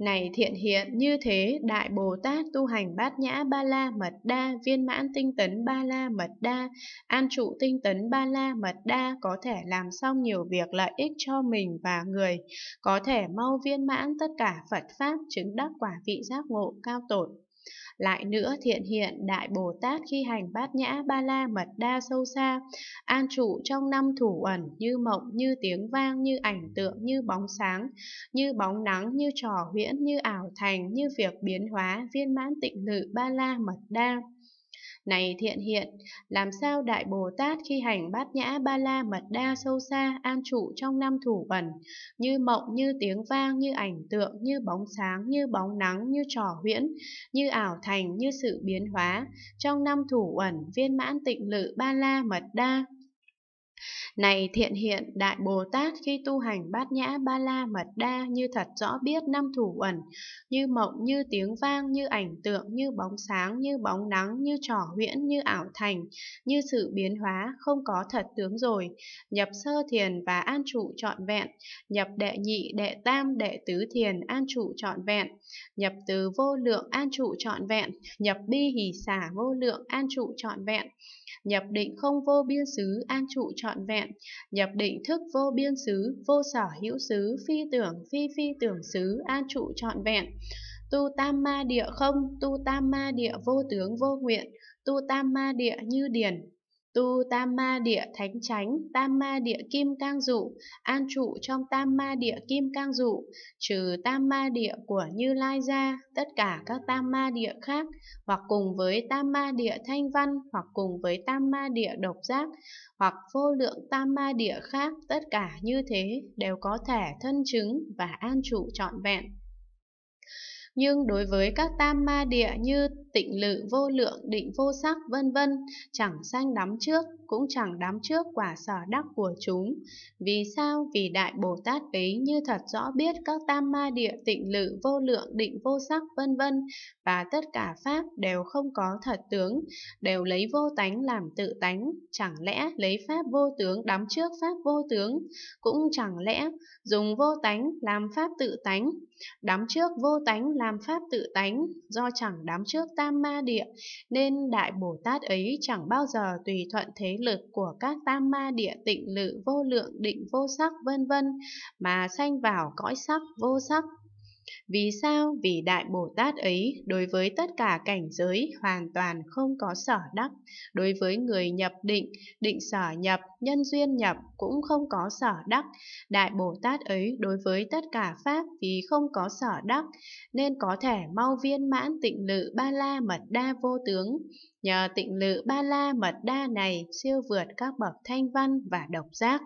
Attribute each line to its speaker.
Speaker 1: Này thiện hiện như thế Đại Bồ Tát tu hành bát nhã ba la mật đa, viên mãn tinh tấn ba la mật đa, an trụ tinh tấn ba la mật đa có thể làm xong nhiều việc lợi ích cho mình và người, có thể mau viên mãn tất cả Phật Pháp chứng đắc quả vị giác ngộ cao tột. Lại nữa thiện hiện Đại Bồ Tát khi hành bát nhã ba la mật đa sâu xa, an trụ trong năm thủ ẩn như mộng, như tiếng vang, như ảnh tượng, như bóng sáng, như bóng nắng, như trò huyễn, như ảo thành, như việc biến hóa, viên mãn tịnh lự ba la mật đa. Này thiện hiện, làm sao Đại Bồ Tát khi hành bát nhã ba la mật đa sâu xa an trụ trong năm thủ ẩn như mộng, như tiếng vang, như ảnh tượng, như bóng sáng, như bóng nắng, như trò huyễn, như ảo thành, như sự biến hóa, trong năm thủ ẩn viên mãn tịnh lự ba la mật đa. Này thiện hiện Đại Bồ Tát khi tu hành bát nhã ba la mật đa như thật rõ biết năm thủ ẩn, như mộng, như tiếng vang, như ảnh tượng, như bóng sáng, như bóng nắng, như trò huyễn, như ảo thành, như sự biến hóa, không có thật tướng rồi. Nhập sơ thiền và an trụ trọn vẹn, nhập đệ nhị, đệ tam, đệ tứ thiền an trụ trọn vẹn, nhập từ vô lượng an trụ trọn vẹn, nhập bi hỷ xả vô lượng an trụ trọn vẹn, nhập định không vô biên xứ an trụ trọn vẹn, nhập định thức vô biên xứ, vô sở hữu xứ, phi tưởng, phi phi tưởng xứ, an trụ trọn vẹn. Tu tam ma địa không, tu tam ma địa vô tướng vô nguyện, tu tam ma địa như điển, tu tam ma địa thánh chánh tam ma địa kim cang dụ an trụ trong tam ma địa kim cang dụ trừ tam ma địa của như lai ra tất cả các tam ma địa khác hoặc cùng với tam ma địa thanh văn hoặc cùng với tam ma địa độc giác hoặc vô lượng tam ma địa khác tất cả như thế đều có thể thân chứng và an trụ trọn vẹn nhưng đối với các tam ma địa như tịnh lự vô lượng, định vô sắc, vân vân, chẳng sanh đắm trước, cũng chẳng đắm trước quả sở đắc của chúng. Vì sao? Vì Đại Bồ Tát ấy như thật rõ biết các tam ma địa tịnh lự vô lượng, định vô sắc, vân vân và tất cả pháp đều không có thật tướng, đều lấy vô tánh làm tự tánh, chẳng lẽ lấy pháp vô tướng đắm trước pháp vô tướng, cũng chẳng lẽ dùng vô tánh làm pháp tự tánh, đắm trước vô tánh làm làm pháp tự tánh, do chẳng đám trước tam ma địa, nên Đại Bồ Tát ấy chẳng bao giờ tùy thuận thế lực của các tam ma địa tịnh lự vô lượng định vô sắc vân vân mà sanh vào cõi sắc vô sắc vì sao? Vì Đại Bồ Tát ấy đối với tất cả cảnh giới hoàn toàn không có sở đắc. Đối với người nhập định, định sở nhập, nhân duyên nhập cũng không có sở đắc. Đại Bồ Tát ấy đối với tất cả Pháp vì không có sở đắc, nên có thể mau viên mãn tịnh lự ba la mật đa vô tướng. Nhờ tịnh lự ba la mật đa này siêu vượt các bậc thanh văn và độc giác.